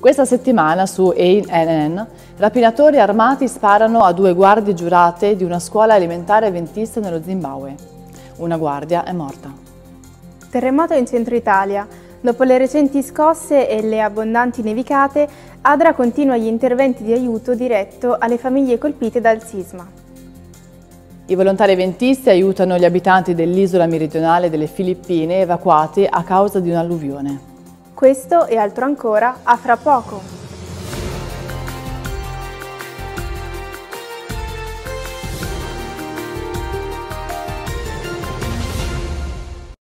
Questa settimana su ANN, rapinatori armati sparano a due guardie giurate di una scuola elementare ventista nello Zimbabwe. Una guardia è morta. Terremoto in centro Italia. Dopo le recenti scosse e le abbondanti nevicate, Adra continua gli interventi di aiuto diretto alle famiglie colpite dal sisma. I volontari ventisti aiutano gli abitanti dell'isola meridionale delle Filippine evacuati a causa di un'alluvione. Questo e altro ancora a fra poco!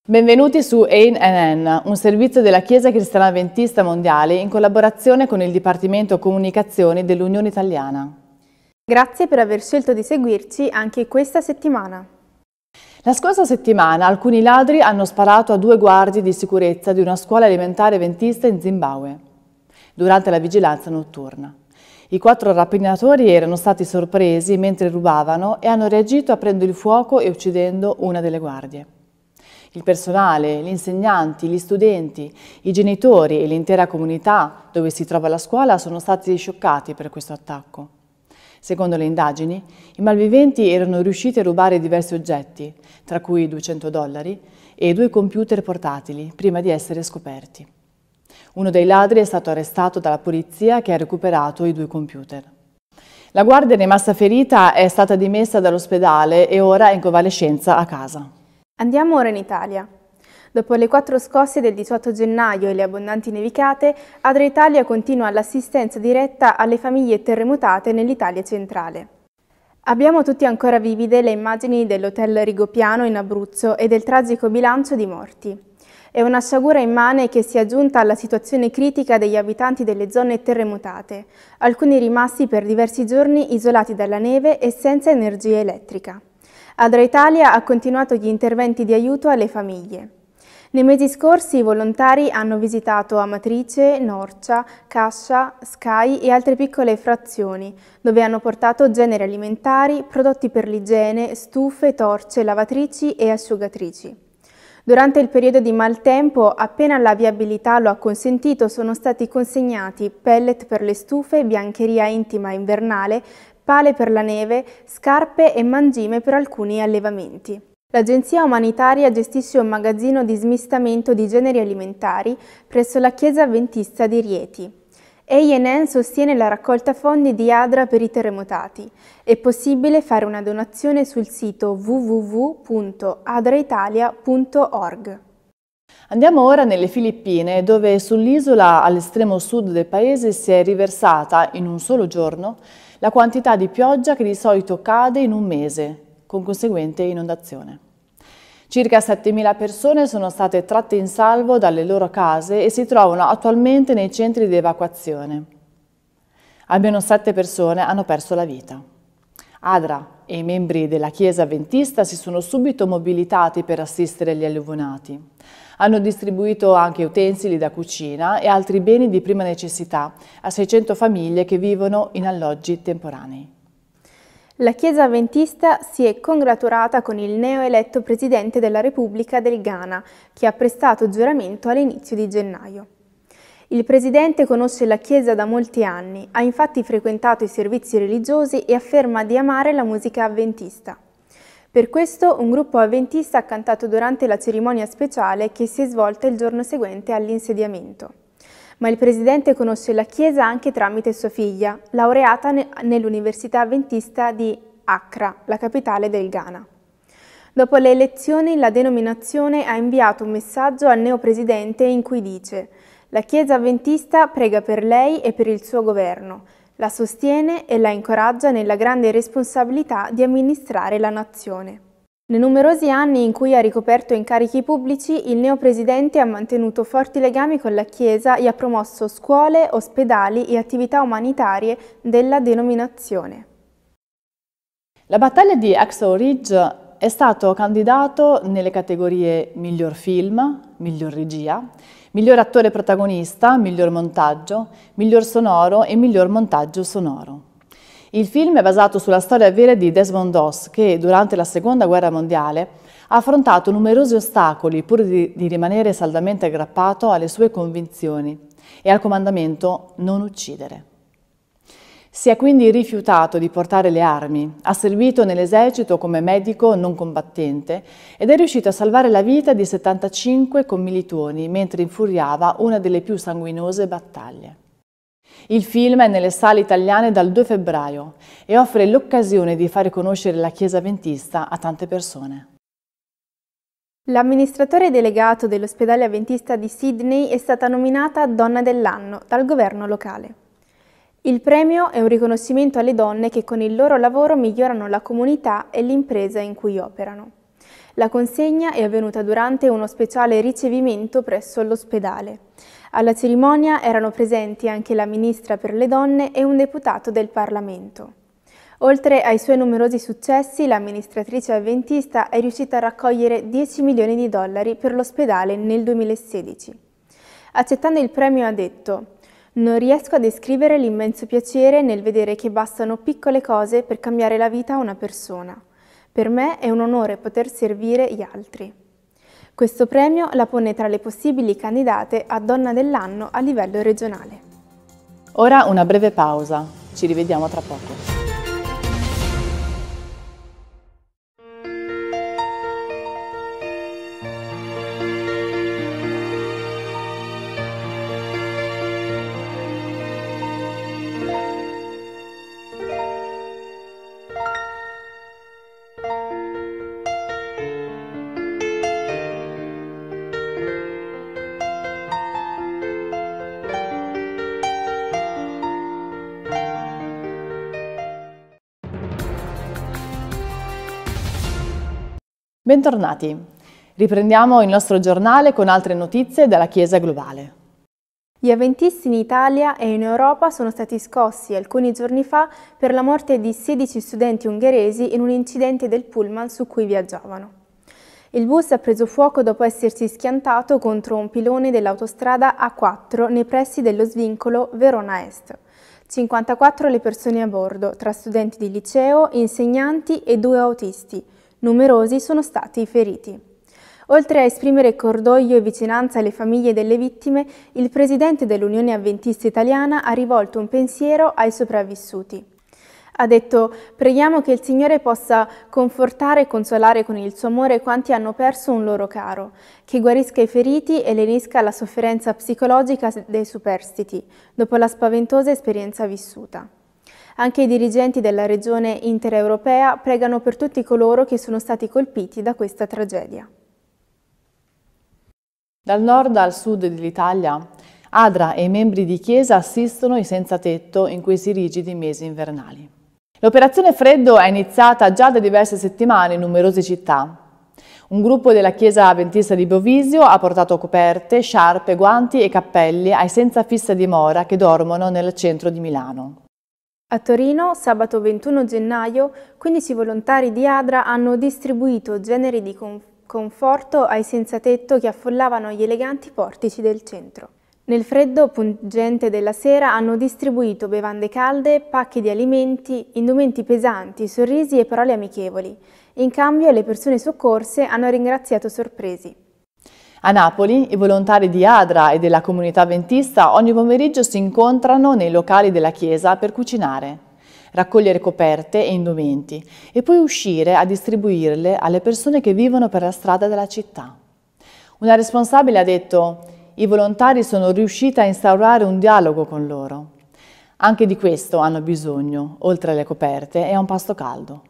Benvenuti su ANN, un servizio della Chiesa Cristiana Adventista Mondiale in collaborazione con il Dipartimento Comunicazioni dell'Unione Italiana. Grazie per aver scelto di seguirci anche questa settimana. La scorsa settimana alcuni ladri hanno sparato a due guardie di sicurezza di una scuola elementare ventista in Zimbabwe durante la vigilanza notturna. I quattro rapinatori erano stati sorpresi mentre rubavano e hanno reagito aprendo il fuoco e uccidendo una delle guardie. Il personale, gli insegnanti, gli studenti, i genitori e l'intera comunità dove si trova la scuola sono stati scioccati per questo attacco. Secondo le indagini, i malviventi erano riusciti a rubare diversi oggetti, tra cui 200 dollari, e due computer portatili, prima di essere scoperti. Uno dei ladri è stato arrestato dalla polizia che ha recuperato i due computer. La guardia rimasta ferita è stata dimessa dall'ospedale e ora è in convalescenza a casa. Andiamo ora in Italia. Dopo le quattro scosse del 18 gennaio e le abbondanti nevicate, Italia continua l'assistenza diretta alle famiglie terremotate nell'Italia centrale. Abbiamo tutti ancora vivide le immagini dell'hotel Rigopiano in Abruzzo e del tragico bilancio di morti. È una sciagura immane che si è aggiunta alla situazione critica degli abitanti delle zone terremotate, alcuni rimasti per diversi giorni isolati dalla neve e senza energia elettrica. Adra Italia ha continuato gli interventi di aiuto alle famiglie. Nei mesi scorsi i volontari hanno visitato Amatrice, Norcia, Cascia, Sky e altre piccole frazioni, dove hanno portato generi alimentari, prodotti per l'igiene, stufe, torce, lavatrici e asciugatrici. Durante il periodo di maltempo, appena la viabilità lo ha consentito, sono stati consegnati pellet per le stufe, biancheria intima invernale, pale per la neve, scarpe e mangime per alcuni allevamenti. L'Agenzia Umanitaria gestisce un magazzino di smistamento di generi alimentari presso la Chiesa Adventista di Rieti. EINN sostiene la raccolta fondi di ADRA per i terremotati. È possibile fare una donazione sul sito www.adraitalia.org. Andiamo ora nelle Filippine, dove sull'isola all'estremo sud del paese si è riversata in un solo giorno la quantità di pioggia che di solito cade in un mese, con conseguente inondazione. Circa 7.000 persone sono state tratte in salvo dalle loro case e si trovano attualmente nei centri di evacuazione. Almeno 7 persone hanno perso la vita. Adra e i membri della Chiesa Adventista si sono subito mobilitati per assistere gli alluvionati. Hanno distribuito anche utensili da cucina e altri beni di prima necessità a 600 famiglie che vivono in alloggi temporanei. La Chiesa avventista si è congratulata con il neoeletto Presidente della Repubblica del Ghana, che ha prestato giuramento all'inizio di gennaio. Il Presidente conosce la Chiesa da molti anni, ha infatti frequentato i servizi religiosi e afferma di amare la musica avventista. Per questo un gruppo avventista ha cantato durante la cerimonia speciale che si è svolta il giorno seguente all'insediamento ma il presidente conosce la Chiesa anche tramite sua figlia, laureata nell'Università Adventista di Accra, la capitale del Ghana. Dopo le elezioni la denominazione ha inviato un messaggio al neopresidente in cui dice «La Chiesa Adventista prega per lei e per il suo governo, la sostiene e la incoraggia nella grande responsabilità di amministrare la nazione». Nei numerosi anni in cui ha ricoperto incarichi pubblici, il neopresidente ha mantenuto forti legami con la Chiesa e ha promosso scuole, ospedali e attività umanitarie della denominazione. La battaglia di Axel Ridge è stato candidato nelle categorie miglior film, miglior regia, miglior attore protagonista, miglior montaggio, miglior sonoro e miglior montaggio sonoro. Il film è basato sulla storia vera di Desmond Doss che, durante la Seconda Guerra Mondiale, ha affrontato numerosi ostacoli pur di, di rimanere saldamente aggrappato alle sue convinzioni e al comandamento non uccidere. Si è quindi rifiutato di portare le armi, ha servito nell'esercito come medico non combattente ed è riuscito a salvare la vita di 75 commilitoni mentre infuriava una delle più sanguinose battaglie. Il film è nelle sale italiane dal 2 febbraio e offre l'occasione di fare conoscere la Chiesa Adventista a tante persone. L'amministratore delegato dell'ospedale avventista di Sydney è stata nominata Donna dell'anno dal governo locale. Il premio è un riconoscimento alle donne che con il loro lavoro migliorano la comunità e l'impresa in cui operano. La consegna è avvenuta durante uno speciale ricevimento presso l'ospedale. Alla cerimonia erano presenti anche la Ministra per le donne e un deputato del Parlamento. Oltre ai suoi numerosi successi, l'amministratrice avventista è riuscita a raccogliere 10 milioni di dollari per l'ospedale nel 2016. Accettando il premio ha detto «Non riesco a descrivere l'immenso piacere nel vedere che bastano piccole cose per cambiare la vita a una persona». Per me è un onore poter servire gli altri. Questo premio la pone tra le possibili candidate a Donna dell'anno a livello regionale. Ora una breve pausa, ci rivediamo tra poco. Bentornati. Riprendiamo il nostro giornale con altre notizie dalla Chiesa globale. Gli avventisti in Italia e in Europa sono stati scossi alcuni giorni fa per la morte di 16 studenti ungheresi in un incidente del pullman su cui viaggiavano. Il bus ha preso fuoco dopo essersi schiantato contro un pilone dell'autostrada A4 nei pressi dello svincolo Verona Est. 54 le persone a bordo, tra studenti di liceo, insegnanti e due autisti – Numerosi sono stati i feriti. Oltre a esprimere cordoglio e vicinanza alle famiglie delle vittime, il presidente dell'Unione Avventista Italiana ha rivolto un pensiero ai sopravvissuti. Ha detto, preghiamo che il Signore possa confortare e consolare con il suo amore quanti hanno perso un loro caro, che guarisca i feriti e lenisca la sofferenza psicologica dei superstiti, dopo la spaventosa esperienza vissuta. Anche i dirigenti della regione intereuropea pregano per tutti coloro che sono stati colpiti da questa tragedia. Dal nord al sud dell'Italia, Adra e i membri di Chiesa assistono i senza tetto in questi rigidi mesi invernali. L'operazione Freddo è iniziata già da diverse settimane in numerose città. Un gruppo della Chiesa Adventista di Bovisio ha portato coperte, sciarpe, guanti e cappelli ai senza fissa dimora che dormono nel centro di Milano. A Torino, sabato 21 gennaio, 15 volontari di Adra hanno distribuito generi di conforto ai senzatetto che affollavano gli eleganti portici del centro. Nel freddo pungente della sera hanno distribuito bevande calde, pacchi di alimenti, indumenti pesanti, sorrisi e parole amichevoli. In cambio le persone soccorse hanno ringraziato sorpresi. A Napoli i volontari di Adra e della comunità ventista ogni pomeriggio si incontrano nei locali della chiesa per cucinare, raccogliere coperte e indumenti e poi uscire a distribuirle alle persone che vivono per la strada della città. Una responsabile ha detto i volontari sono riusciti a instaurare un dialogo con loro. Anche di questo hanno bisogno, oltre alle coperte e a un pasto caldo.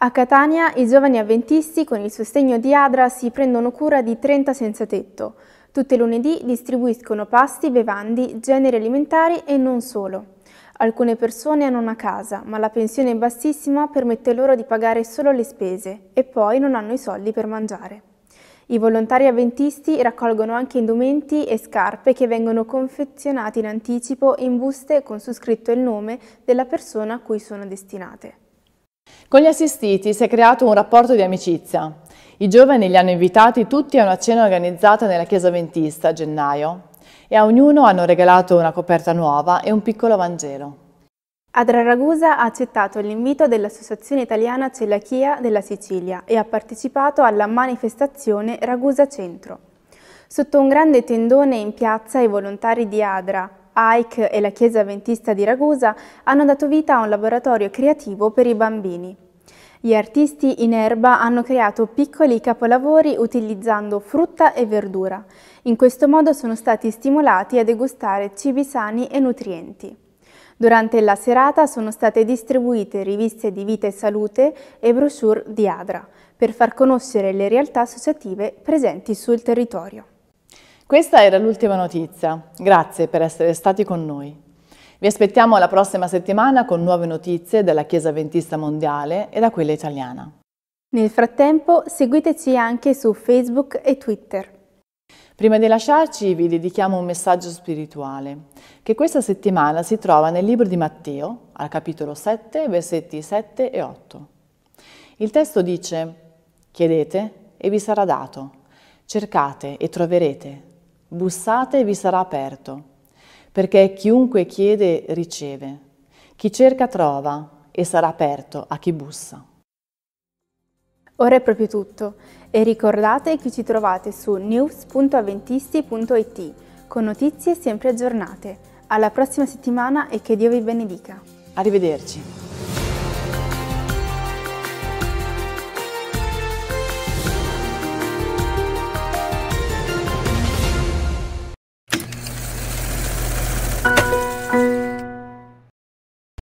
A Catania i giovani avventisti con il sostegno di Adra si prendono cura di 30 senza tetto. Tutte lunedì distribuiscono pasti, bevandi, generi alimentari e non solo. Alcune persone hanno una casa, ma la pensione bassissima permette loro di pagare solo le spese e poi non hanno i soldi per mangiare. I volontari avventisti raccolgono anche indumenti e scarpe che vengono confezionati in anticipo in buste con su scritto il nome della persona a cui sono destinate. Con gli assistiti si è creato un rapporto di amicizia. I giovani li hanno invitati tutti a una cena organizzata nella chiesa ventista a gennaio e a ognuno hanno regalato una coperta nuova e un piccolo Vangelo. Adra Ragusa ha accettato l'invito dell'Associazione Italiana Celiachia della Sicilia e ha partecipato alla manifestazione Ragusa Centro. Sotto un grande tendone in piazza i volontari di Adra AIC e la Chiesa Ventista di Ragusa hanno dato vita a un laboratorio creativo per i bambini. Gli artisti in erba hanno creato piccoli capolavori utilizzando frutta e verdura. In questo modo sono stati stimolati a degustare cibi sani e nutrienti. Durante la serata sono state distribuite riviste di vita e salute e brochure di Adra per far conoscere le realtà associative presenti sul territorio. Questa era l'ultima notizia. Grazie per essere stati con noi. Vi aspettiamo la prossima settimana con nuove notizie dalla Chiesa Ventista Mondiale e da quella italiana. Nel frattempo seguiteci anche su Facebook e Twitter. Prima di lasciarci vi dedichiamo un messaggio spirituale che questa settimana si trova nel libro di Matteo, al capitolo 7, versetti 7 e 8. Il testo dice, chiedete e vi sarà dato, cercate e troverete, Bussate e vi sarà aperto, perché chiunque chiede riceve, chi cerca trova e sarà aperto a chi bussa. Ora è proprio tutto e ricordate che ci trovate su news.aventisti.it con notizie sempre aggiornate. Alla prossima settimana e che Dio vi benedica. Arrivederci.